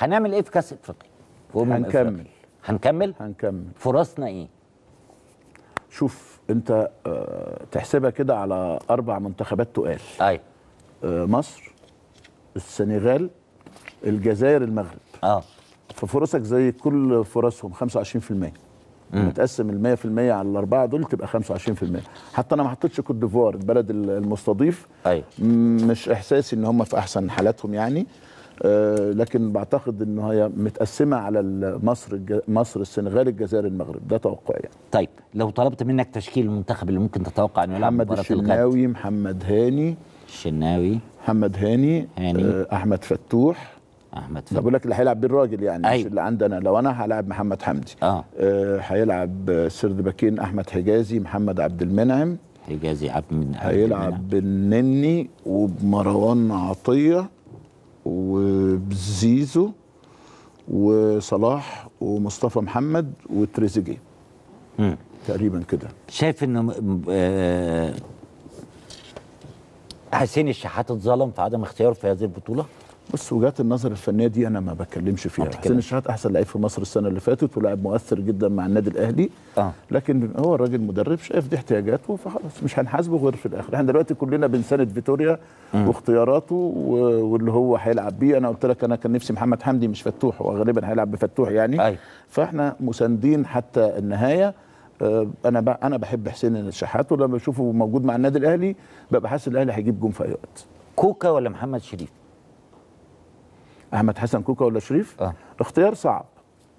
هنعمل ايه في كاس أمم افريقيا هنكمل هنكمل هنكمل فرصنا ايه شوف انت اه تحسبها كده على اربع منتخبات تقال ايوه اه مصر السنغال الجزائر المغرب اه ففرصك زي كل فرصهم 25% متقسم ال 100% على الاربعه دول تبقى 25% حتى انا ما حطيتش كوت ديفوار البلد المستضيف ايوه مش احساسي ان هم في احسن حالاتهم يعني آه، لكن بعتقد ان هي متقسمه على مصر مصر السنغال الجزائر المغرب ده توقعي يعني. طيب لو طلبت منك تشكيل المنتخب اللي ممكن تتوقع انه يلعب مباراه محمد الشناوي محمد هاني الشناوي محمد هاني, هاني. آه، احمد فتوح احمد فتوح بقول لك اللي هيلعب بيه الراجل يعني أيوة. مش اللي عندنا لو انا هلعب محمد حمدي اه, آه، هيلعب سرد سردباكين احمد حجازي محمد عبد المنعم حجازي عبد المنعم هيلعب بالنني وبمروان عطيه وزيزو وصلاح ومصطفى محمد وتريزيجيه تقريبا كده شايف ان آه، حسين الشحات اتظلم في عدم اختياره في هذه البطوله بص وجهات النظر الفنيه دي انا ما بتكلمش فيها حسين الشحات احسن لعيب في مصر السنه اللي فاتت ولاعب مؤثر جدا مع النادي الاهلي آه. لكن هو الراجل مدرب شايف دي احتياجاته فخلاص مش هنحاسبه غير في الاخر احنا دلوقتي كلنا بنساند فيتوريا م. واختياراته واللي هو هيلعب بيه انا قلت لك انا كان نفسي محمد حمدي مش فتوح هو غالبا هيلعب بفتوح يعني أي. فاحنا مساندين حتى النهايه آه، انا انا بحب حسين الشحات ولما بشوفه موجود مع النادي الاهلي ببقى حاسس الاهلي هيجيب جون في اي وقت كوكا ولا محمد شريف احمد حسن كوكا ولا شريف آه. اختيار صعب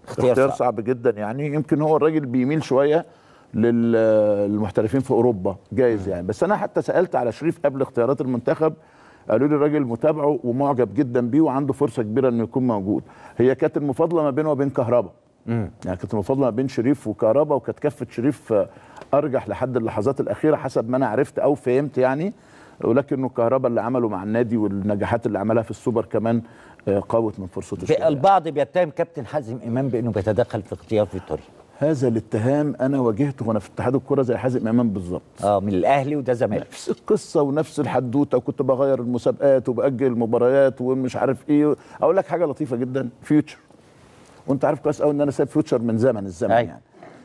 اختيار, اختيار صعب. صعب جدا يعني يمكن هو الراجل بيميل شويه للمحترفين في اوروبا جايز يعني بس انا حتى سالت على شريف قبل اختيارات المنتخب قالوا لي الراجل متابعه ومعجب جدا بيه وعنده فرصه كبيره انه يكون موجود هي كانت المفاضله ما بينه وبين كهربا يعني كانت المفاضله ما بين شريف وكهربا وكانت كفه شريف آه، ارجح لحد اللحظات الاخيره حسب ما انا عرفت او فهمت يعني ولكنه الكهرباء اللي عمله مع النادي والنجاحات اللي عملها في السوبر كمان آه، قوت من فرصته شويه البعض بيتهم كابتن حازم امام بانه بيتدخل في اختيار فيتوريا هذا الاتهام انا واجهته وانا في اتحاد الكره زي حازم امام بالظبط اه من الاهلي وده زمالك نفس القصه ونفس الحدوته وكنت بغير المسابقات وباجل المباريات ومش عارف ايه اقول لك حاجه لطيفه جدا فيوتشر وانت عارف كويس قوي ان انا سايب فيوتشر من زمن الزمن أي. أيوة. يعني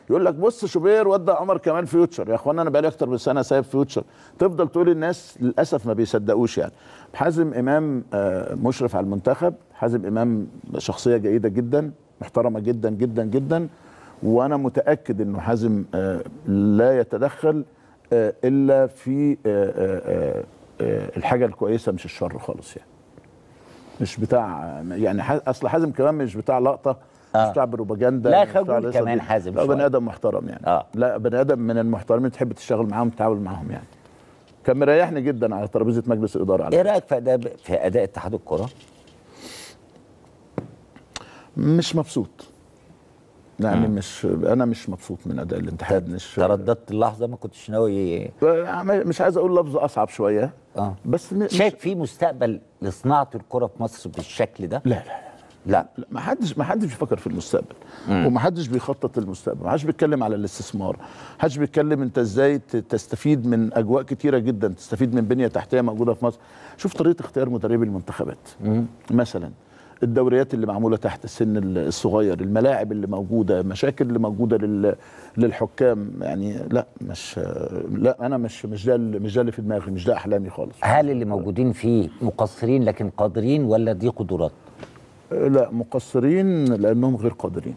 يقول لك بص شوبير ودى عمر كمال فيوتشر يا اخوانا انا بقالي اكتر من سنه سايب فيوتشر تفضل تقول الناس للاسف ما بيصدقوش يعني حازم امام آه، مشرف على المنتخب حازم امام شخصيه جيده جدا محترمه جدا جدا جدا وانا متاكد انه حازم آه، لا يتدخل آه، الا في الحاجه الكويسه مش الشر خالص يعني مش بتاع يعني اصل حازم كمان مش بتاع لقطه آه. مش بتاع بروباجندا لا خجول كمان حازم لا بني ادم محترم يعني آه. لا بني ادم من المحترمين تحب تشتغل معاهم تتعامل معاهم يعني كان مريحني جدا على ترابيزه مجلس الاداره على ايه رايك في اداء في اداء اتحاد الكره؟ مش مبسوط يعني مم. آه. مش انا مش مبسوط من اداء الاتحاد مش ترددت اللحظه ما كنتش ناوي يعني مش عايز اقول لفظ اصعب شويه اه بس شايف في مستقبل لصناعه الكره في مصر بالشكل ده؟ لا لا لا, لا ما حدش ما حدش بيفكر في المستقبل وما حدش بيخطط للمستقبل ما حدش بيتكلم على الاستثمار ما حدش بيتكلم انت ازاي تستفيد من اجواء كتيره جدا تستفيد من بنيه تحتيه موجوده في مصر شوف طريقه اختيار مدربي المنتخبات مم. مثلا الدوريات اللي معموله تحت السن الصغير الملاعب اللي موجوده المشاكل اللي موجوده لل... للحكام يعني لا مش لا انا مش مش ده مش ده اللي في دماغي مش ده احلامي خالص هل اللي موجودين فيه مقصرين لكن قادرين ولا دي قدرات لا مقصرين لانهم غير قادرين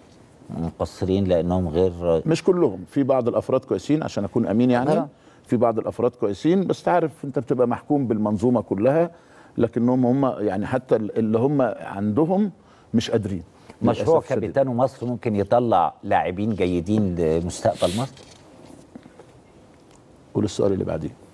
مقصرين لانهم غير مش كلهم في بعض الافراد كويسين عشان اكون امين يعني أه. في بعض الافراد كويسين بس تعرف انت بتبقى محكوم بالمنظومه كلها لكنهم هم يعني حتى اللي هم عندهم مش قادرين مشروع كابيتانو مصر ممكن يطلع لاعبين جيدين لمستقبل مصر؟ قول السؤال اللي بعديه